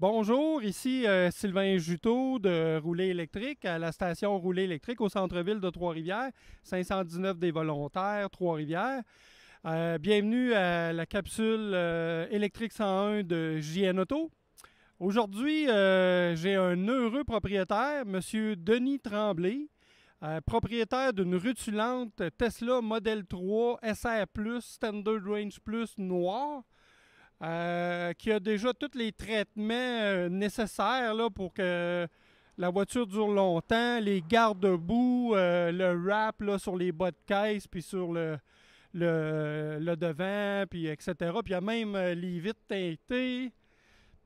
Bonjour, ici euh, Sylvain Juteau de Rouler électrique à la station Rouler électrique au centre-ville de Trois-Rivières, 519 des volontaires Trois-Rivières. Euh, bienvenue à la capsule euh, électrique 101 de JN Auto. Aujourd'hui, j'ai un heureux propriétaire, M. Denis Tremblay, propriétaire d'une rutulante Tesla Model 3 SR+, Standard Range Plus noire. Euh, qui a déjà tous les traitements euh, nécessaires là, pour que la voiture dure longtemps, les garde-boue, euh, le wrap sur les bas de caisse, puis sur le, le, le devant, puis etc. Puis il y a même les vitres teintées.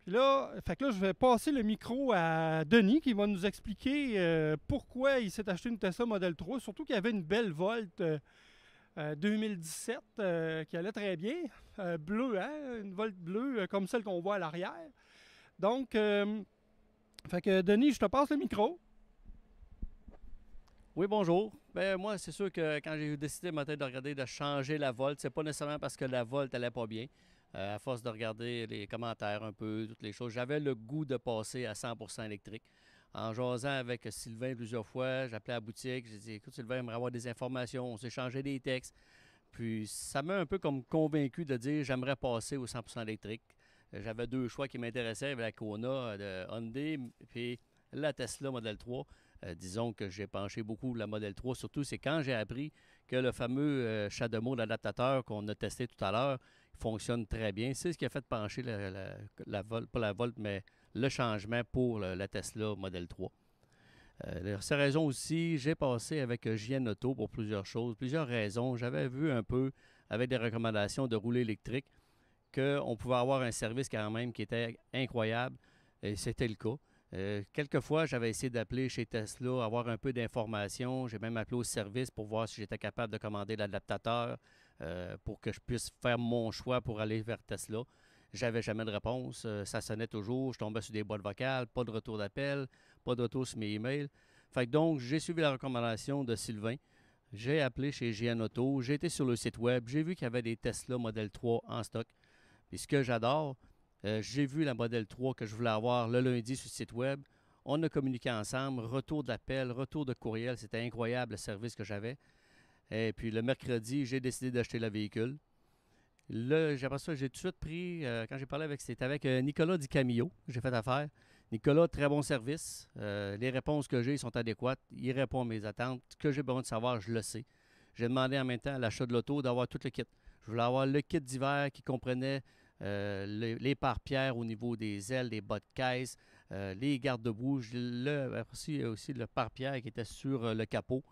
Puis là, fait que là, je vais passer le micro à Denis qui va nous expliquer pourquoi il s'est acheté une Tesla Model 3, surtout qu'il y avait une belle volte 2017, euh, euh, qui allait très bien. Euh, bleu, hein? Une volte bleue comme celle qu'on voit à l'arrière. Donc, fait que Denis, je te passe le micro. Oui, bonjour. Bien, moi, c'est sûr que quand j'ai décidé tête de regarder de changer la volte, c'est pas nécessairement parce que la volte allait pas bien. à force de regarder les commentaires un peu, toutes les choses, j'avais le goût de passer à 100% électrique en jasant avec Sylvain plusieurs fois. J'appelais la boutique, j'ai dit Écoute, Sylvain, j'aimerais avoir des informations. On s'est changé des textes. Puis ça m'a un peu comme convaincu de dire j'aimerais passer au 100 électrique. J'avais deux choix qui m'intéressaient la Kona euh, de Hyundai puis la Tesla Model 3. Euh, disons que j'ai penché beaucoup la Model 3, surtout c'est quand j'ai appris que le fameux chat de mots qu'on a testé tout à l'heure fonctionne très bien. C'est ce qui a fait pencher la, la, vol, pas la Volt, mais le changement pour la Tesla Model 3. Euh, ces raisons aussi, j'ai passé avec JN euh, Auto pour plusieurs choses, plusieurs raisons. J'avais vu un peu avec des recommandations de rouler électrique qu'on pouvait avoir un service quand même qui était incroyable et c'était le cas. Euh, quelquefois, j'avais essayé d'appeler chez Tesla, avoir un peu d'informations. J'ai même appelé au service pour voir si j'étais capable de commander l'adaptateur pour que je puisse faire mon choix pour aller vers Tesla. J'avais jamais de réponse. Euh, ça sonnait toujours. Je tombais sur des boîtes vocales, pas de retour d'appel, pas de retour sur mes emails. Fait donc, j'ai suivi la recommandation de Sylvain. J'ai appelé chez GN Auto. J'ai été sur le site web. J'ai vu qu'il y avait des Tesla Model 3 en stock. Puis ce que j'adore, euh, j'ai vu la Model 3 que je voulais avoir le lundi sur le site web. On a communiqué ensemble, retour d'appel, retour de courriel. C'était incroyable le service que j'avais. Et puis le mercredi, j'ai décidé d'acheter le véhicule. Là, j'ai j'ai tout de suite pris, euh, quand j'ai parlé avec, c'était avec euh, Nicolas du Camillo, j'ai fait affaire. Nicolas, très bon service. Euh, les réponses que j'ai sont adéquates. Il répond à mes attentes. Ce que j'ai besoin de savoir, je le sais. J'ai demandé en même temps à l'achat de l'auto d'avoir tout le kit. Je voulais avoir le kit d'hiver qui comprenait les, pare-pierres au niveau des ailes, des bottes de caisse, les garde-boue, le, aussi, aussi le pare-pierre qui était sur le capot.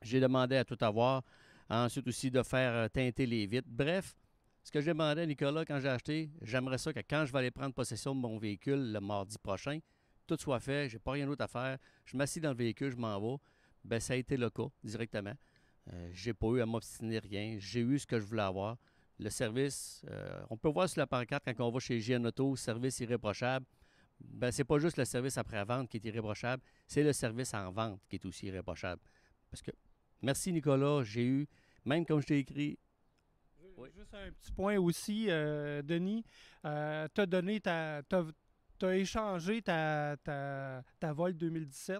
J'ai demandé à tout avoir. Ensuite aussi de faire teinter les vitres. Bref, ce que j'ai demandé à Nicolas quand j'ai acheté, j'aimerais ça que quand je vais aller prendre possession de mon véhicule le mardi prochain, tout soit fait, j'ai pas rien d'autre à faire, je m'assis dans le véhicule, je m'en vais. Ben, ça a été le cas directement. Je euh, j'ai pas eu à m'obstiner rien, j'ai eu ce que je voulais avoir. Le service, euh, on peut voir sur la pancarte quand on va chez GN Auto, service irréprochable. Ben, c'est pas juste le service après-vente qui est irréprochable, c'est le service en vente qui est aussi irréprochable. Parce que, merci Nicolas, j'ai eu, même comme je t'ai écrit, Juste un petit point aussi, euh, Denis. Euh, tu as ta. échangé ta, ta, 2017.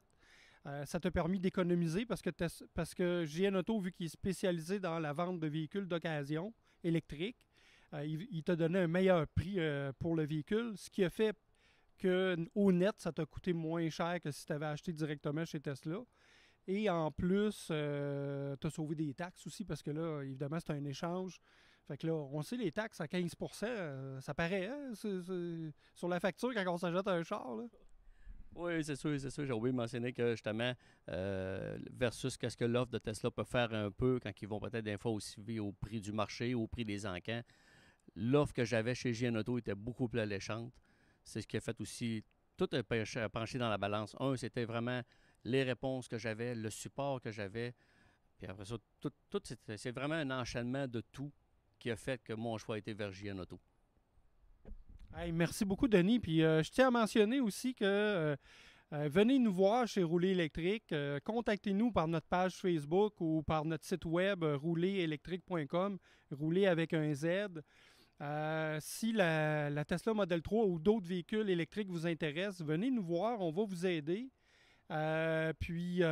Euh, ça t'a permis d'économiser parce que, parce que GN Auto, vu qu'il est spécialisé dans la vente de véhicules d'occasion électriques, il, t'a donné un meilleur prix pour le véhicule, ce qui a fait que net, ça t'a coûté moins cher que si tu avais acheté directement chez Tesla. Et en plus, tu as sauvé des taxes aussi parce que là, évidemment, c'est un échange. Fait que là, on sait les taxes à 15 euh, ça paraît hein, sur la facture quand on s'ajoute un char. Là. Oui, c'est sûr, c'est sûr. J'ai oublié de mentionner que justement, euh, versus qu'est-ce que l'offre de Tesla peut faire un peu quand ils vont peut-être des fois aussi au prix du marché, au prix des encans, l'offre que j'avais chez GN Auto était beaucoup plus alléchante. C'est ce qui a fait aussi tout pencher dans la balance. Un, c'était vraiment les réponses que j'avais, le support que j'avais. Puis après ça, c'est vraiment un enchaînement de tout qui a fait que mon choix a été vers Auto. merci beaucoup, Denis. Puis euh, je tiens à mentionner aussi que euh, euh, venez nous voir chez Rouler électrique. Contactez-nous par notre page Facebook ou par notre site web roulerélectrique.com, rouler avec un Z. si la, la, Tesla Model 3 ou d'autres véhicules électriques vous intéressent, venez nous voir, on va vous aider. puis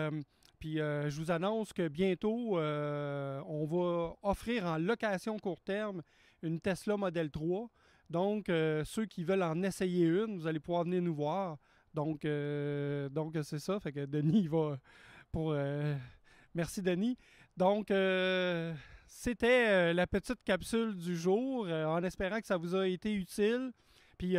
puis euh, je vous annonce que bientôt, euh, on va offrir en location court terme une Tesla Model 3. Donc, euh, ceux qui veulent en essayer une, vous allez pouvoir venir nous voir. Donc, donc c'est ça. Fait que Denis va pour. merci Denis. Donc, c'était la petite capsule du jour. en espérant que ça vous a été utile. Puis,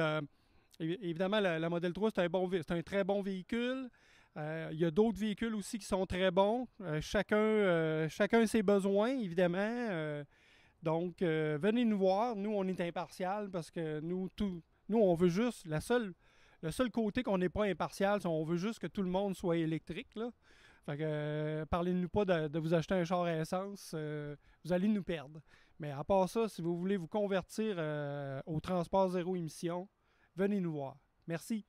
évidemment, la, Model 3 c'est un bon, c'est un très bon véhicule. Euh, il y a d'autres véhicules aussi qui sont très bons. Euh, chacun, euh, chacun ses besoins, évidemment. donc, venez nous voir. Nous, on est impartial parce que nous, tout, nous, on veut juste la seule le seul côté qu'on n'est pas impartial, c'est qu'on veut juste que tout le monde soit électrique. parlez-nous pas de, vous acheter un char à essence, vous allez nous perdre. Mais à part ça, si vous voulez vous convertir au transport zéro émission, venez nous voir. Merci.